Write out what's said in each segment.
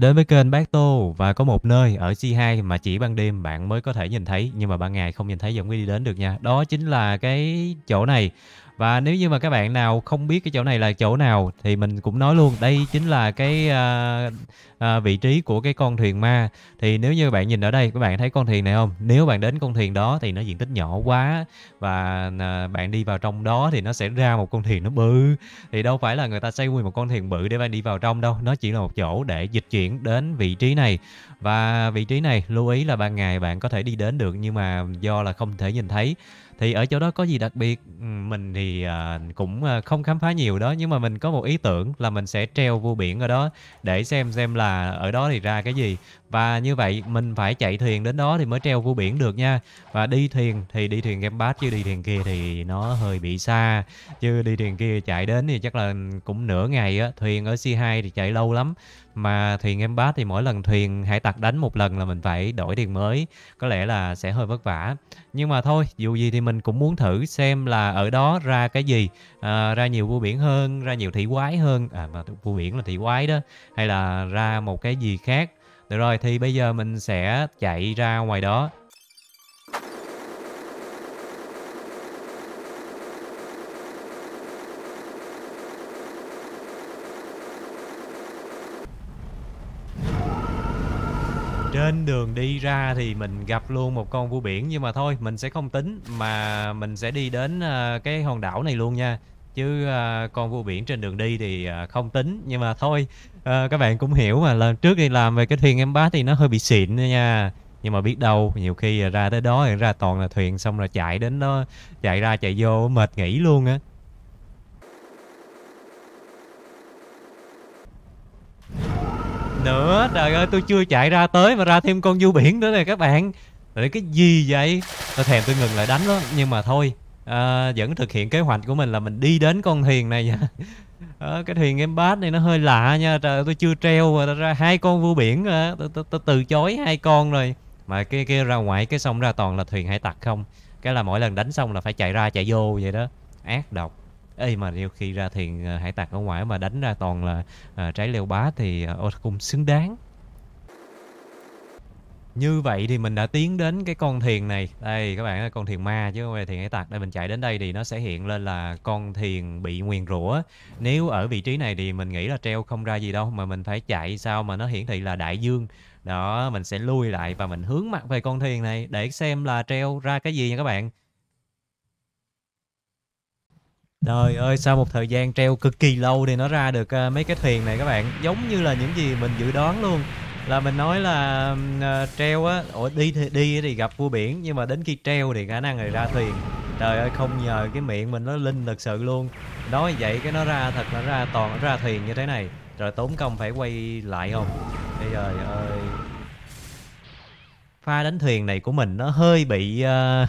Đến với kênh Bác Tô và có một nơi ở C2 mà chỉ ban đêm bạn mới có thể nhìn thấy nhưng mà ban ngày không nhìn thấy vẫn mới đi đến được nha. Đó chính là cái chỗ này và nếu như mà các bạn nào không biết cái chỗ này là chỗ nào thì mình cũng nói luôn đây chính là cái à, à, vị trí của cái con thuyền ma thì nếu như bạn nhìn ở đây các bạn thấy con thuyền này không nếu bạn đến con thuyền đó thì nó diện tích nhỏ quá và à, bạn đi vào trong đó thì nó sẽ ra một con thuyền nó bự thì đâu phải là người ta xây nguyên một con thuyền bự để bạn đi vào trong đâu nó chỉ là một chỗ để dịch chuyển đến vị trí này và vị trí này lưu ý là ban ngày bạn có thể đi đến được nhưng mà do là không thể nhìn thấy thì ở chỗ đó có gì đặc biệt ừ, mình thì à, cũng à, không khám phá nhiều đó nhưng mà mình có một ý tưởng là mình sẽ treo vô biển ở đó để xem xem là ở đó thì ra cái gì và như vậy mình phải chạy thuyền đến đó thì mới treo vô biển được nha và đi thuyền thì đi thuyền game bát chứ đi thuyền kia thì nó hơi bị xa chứ đi thuyền kia chạy đến thì chắc là cũng nửa ngày á thuyền ở C2 thì chạy lâu lắm mà thuyền game bát thì mỗi lần thuyền hải tặc đánh một lần là mình phải đổi thuyền mới có lẽ là sẽ hơi vất vả nhưng mà thôi dù gì thì mình cũng muốn thử xem là ở đó ra cái gì à, ra nhiều vua biển hơn ra nhiều thị quái hơn à mà vua biển là thị quái đó hay là ra một cái gì khác được rồi thì bây giờ mình sẽ chạy ra ngoài đó trên đường đi ra thì mình gặp luôn một con vua biển nhưng mà thôi mình sẽ không tính mà mình sẽ đi đến à, cái hòn đảo này luôn nha chứ à, con vua biển trên đường đi thì à, không tính nhưng mà thôi à, các bạn cũng hiểu mà lần trước đi làm về cái thuyền em bá thì nó hơi bị xịn nha nhưng mà biết đâu nhiều khi ra tới đó ra toàn là thuyền xong là chạy đến đó chạy ra chạy vô mệt nghỉ luôn á nữa trời ơi tôi chưa chạy ra tới mà ra thêm con du biển nữa nè các bạn rồi cái gì vậy tôi thèm tôi ngừng lại đánh đó nhưng mà thôi à, vẫn thực hiện kế hoạch của mình là mình đi đến con thuyền này nha à, cái thuyền em bát này nó hơi lạ nha trời tôi chưa treo mà ra hai con vua biển à. tôi từ chối hai con rồi mà kia kia ra ngoài cái sông ra toàn là thuyền hải tặc không cái là mỗi lần đánh xong là phải chạy ra chạy vô vậy đó ác độc Ê mà nhiều khi ra thiền ờ, hải tặc ở ngoài mà đánh ra toàn là à, trái leo bá thì à, ờ, ôi cũng xứng đáng. Như vậy thì mình đã tiến đến cái con thuyền này. Đây các bạn ơi, con thuyền ma chứ không phải thuyền hải tặc. Đây mình chạy đến đây thì nó sẽ hiện lên là con thuyền bị nguyền rủa. Nếu ở vị trí này thì mình nghĩ là treo không ra gì đâu mà mình phải chạy sao mà nó hiển thị là đại dương. Đó, mình sẽ lui lại và mình hướng mặt về con thuyền này để xem là treo ra cái gì nha các bạn. Trời ơi, sau một thời gian treo cực kỳ lâu thì nó ra được uh, mấy cái thuyền này các bạn. Giống như là những gì mình dự đoán luôn. Là mình nói là uh, treo á, ủa đi thì đi thì gặp vua biển nhưng mà đến khi treo thì khả năng này ra thuyền. Trời ơi, không nhờ cái miệng mình nó linh thật sự luôn. Nói vậy cái nó ra thật nó ra toàn nó ra thuyền như thế này. Rồi tốn công phải quay lại không? Trời ơi pha đánh thuyền này của mình nó hơi bị uh,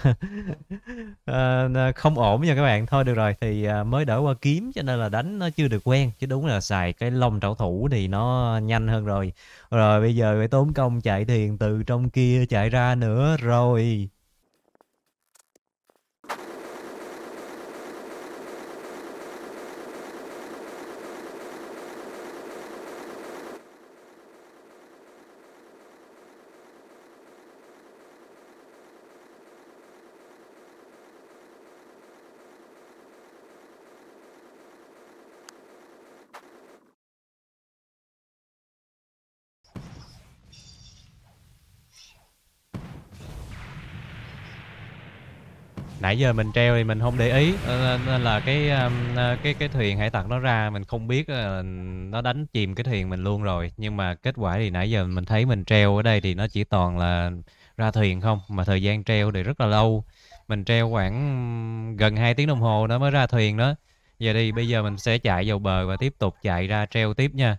uh, không ổn nha các bạn thôi được rồi thì uh, mới đỡ qua kiếm cho nên là đánh nó chưa được quen chứ đúng là xài cái lông trảo thủ thì nó nhanh hơn rồi rồi bây giờ phải tốn công chạy thuyền từ trong kia chạy ra nữa rồi nãy giờ mình treo thì mình không để ý ờ, nên, là cái um, ờ, cái cái thuyền hải tặc nó ra mình không biết ờ, nó đánh chìm cái thuyền mình luôn rồi nhưng mà kết quả thì nãy giờ mình thấy mình treo ở đây thì nó chỉ toàn là ra thuyền không mà thời gian treo thì rất là lâu mình treo khoảng gần 2 tiếng đồng hồ nó mới ra thuyền đó giờ đi bây giờ mình sẽ chạy vào bờ và tiếp tục chạy ra treo tiếp nha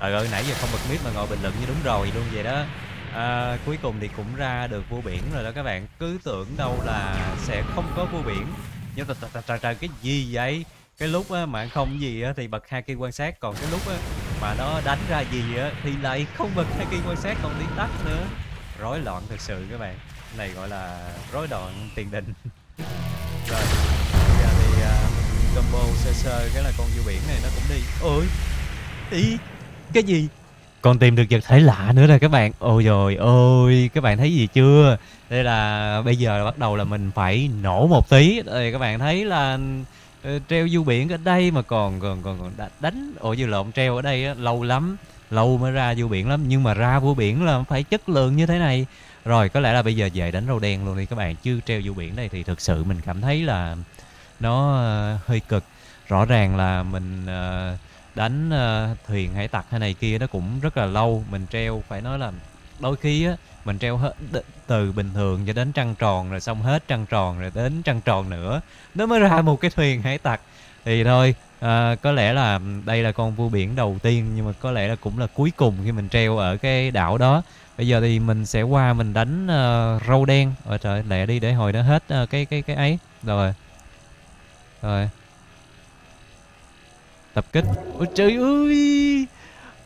ờ ừ, nãy giờ không bật mic mà ngồi bình luận như đúng rồi luôn vậy đó à, cuối cùng thì cũng ra được vua biển rồi đó các bạn cứ tưởng đâu là sẽ không có vua biển nhưng mà trời trời trời cái gì vậy cái lúc á, mà không gì á, thì bật hai kia quan sát còn cái lúc á, mà nó đánh ra gì á, thì lại không bật hai kia quan sát còn đi tắt nữa rối loạn thực sự các bạn này gọi là rối loạn tiền đình rồi bây giờ thì uh, combo sơ sơ cái là con vua biển này nó cũng đi ôi ý cái gì còn tìm được vật thể lạ nữa rồi các bạn ôi rồi ôi các bạn thấy gì chưa đây là bây giờ là bắt đầu là mình phải nổ một tí đây các bạn thấy là ờ, treo du biển ở đây mà còn còn còn còn đánh ồ dư lộn treo ở đây á, lâu lắm lâu mới ra du biển lắm nhưng mà ra vô biển là phải chất lượng như thế này rồi có lẽ là bây giờ về đánh râu đen luôn đi các bạn chứ treo du biển đây thì thực sự mình cảm thấy là nó ờ, hơi cực rõ ràng là mình uh, đánh ờ, thuyền hải tặc hay này kia nó cũng rất là lâu mình treo phải nói là đôi khi á mình treo hết từ bình thường cho đến trăng tròn rồi xong hết trăng tròn rồi đến trăng tròn nữa nó mới ra một cái thuyền hải tặc thì thôi à, có lẽ là đây là con vua biển đầu tiên nhưng mà có lẽ là cũng là cuối cùng khi mình treo ở cái đảo đó bây giờ thì mình sẽ qua mình đánh uh, râu đen ở trời lẹ đi để hồi đó hết uh, cái cái cái ấy rồi rồi tập kích ôi trời ơi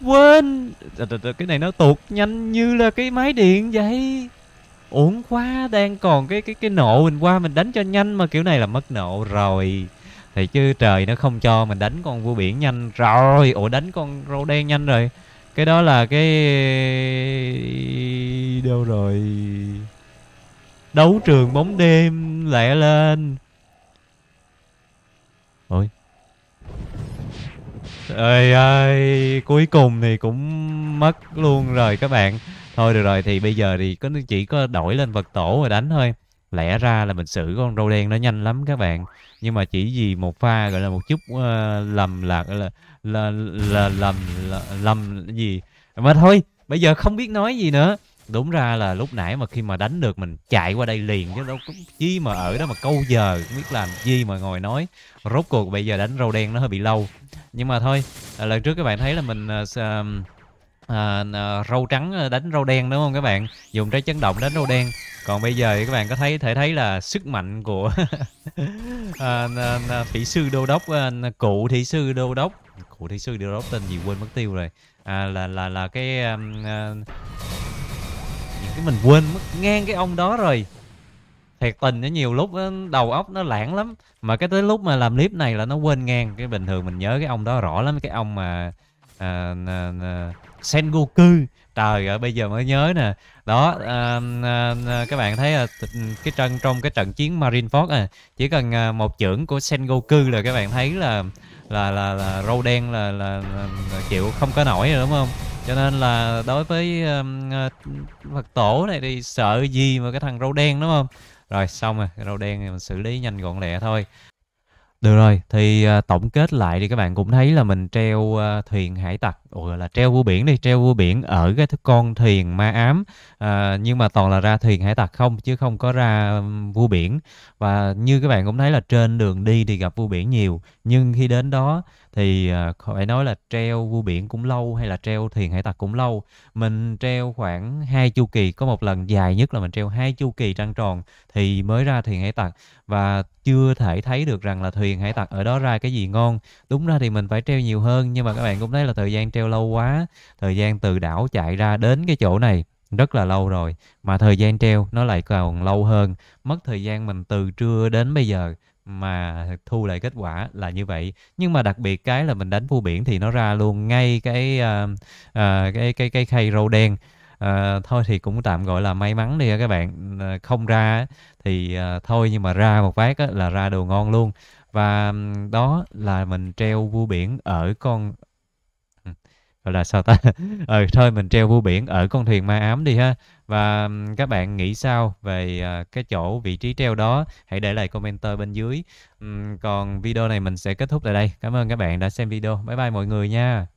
quên cái này nó tuột nhanh như là cái máy điện vậy uổng quá đang còn cái cái cái nộ mình qua mình đánh cho nhanh mà kiểu này là mất nộ rồi thì chứ trời nó không cho mình đánh con vua biển nhanh rồi ủa đánh con râu đen nhanh rồi cái đó là cái đâu rồi đấu trường bóng đêm lẹ lên ôi Trời ơi, cuối cùng thì cũng mất luôn rồi các bạn. Thôi được rồi thì bây giờ thì có chỉ có đổi lên vật tổ rồi đánh thôi. Lẽ ra là mình xử con râu đen nó nhanh lắm các bạn. Nhưng mà chỉ vì một pha gọi là một chút uh, lầm lạc là là là lầm lầm gì mà thôi, bây giờ không biết nói gì nữa đúng ra là lúc nãy mà khi mà đánh được mình chạy qua đây liền chứ đâu có chi mà ở đó mà câu giờ không biết làm gì mà ngồi nói rốt cuộc bây giờ đánh râu đen nó hơi bị lâu nhưng mà thôi à, lần trước các bạn thấy là mình uh, à, râu trắng đánh râu đen đúng không các bạn dùng trái chấn động đánh râu đen còn bây giờ các bạn có thấy thể thấy là sức mạnh của à, thị sư đô đốc cụ thị sư đô đốc cụ thị sư đô đốc tên gì quên mất tiêu rồi à, là là là cái à, cái mình quên mất ngang cái ông đó rồi thiệt tình nó nhiều lúc đầu óc nó lãng lắm mà cái tới lúc mà làm clip này là nó quên ngang cái bình thường mình nhớ cái ông đó rõ lắm cái ông mà à, à, Sengoku trời ơi bây giờ mới nhớ nè đó à, à, à, các bạn thấy à, cái trận trong cái trận chiến Marineford à chỉ cần à, một chưởng của Sengoku là các bạn thấy là là là, là râu đen là, là, là, là chịu không có nổi rồi đúng không cho nên là đối với ờ, phật tổ này thì sợ gì mà cái thằng râu đen đúng không rồi xong rồi cái râu đen thì mình xử lý nhanh gọn lẹ thôi được rồi, thì ờ, tổng kết lại thì các bạn cũng thấy là mình treo ờ, thuyền hải tặc, gọi là treo vua biển đi, treo vua biển ở cái con thuyền ma ám, uh, nhưng mà toàn là ra thuyền hải tặc không, chứ không có ra vua biển. Và như các bạn cũng thấy là trên đường đi thì gặp vua biển nhiều, nhưng khi đến đó thì à, phải nói là treo vua biển cũng lâu hay là treo thuyền hải tặc cũng lâu mình treo khoảng hai chu kỳ có một lần dài nhất là mình treo hai chu kỳ trăng tròn thì mới ra thuyền hải tặc và chưa thể thấy được rằng là thuyền hải tặc ở đó ra cái gì ngon đúng ra thì mình phải treo nhiều hơn nhưng mà các bạn cũng thấy là thời gian treo lâu quá thời gian từ đảo chạy ra đến cái chỗ này rất là lâu rồi mà thời gian treo nó lại còn lâu hơn mất thời gian mình từ trưa đến bây giờ mà thu lại kết quả là như vậy nhưng mà đặc biệt cái là mình đánh vô biển thì nó ra luôn ngay cái uh, uh, cái cái cái khay râu đen à, thôi thì cũng tạm gọi là may mắn đi các bạn à, không ra thì à, thôi nhưng mà ra một phát á, là ra đồ ngon luôn và đó là mình treo vua biển ở con gọi là sao ta ừ thôi mình treo bu biển ở con thuyền ma ám đi ha và các bạn nghĩ sao về à, cái chỗ vị trí treo đó hãy để lại commenter bên dưới còn video này mình sẽ kết thúc tại đây cảm ơn các bạn đã xem video bye bye mọi người nha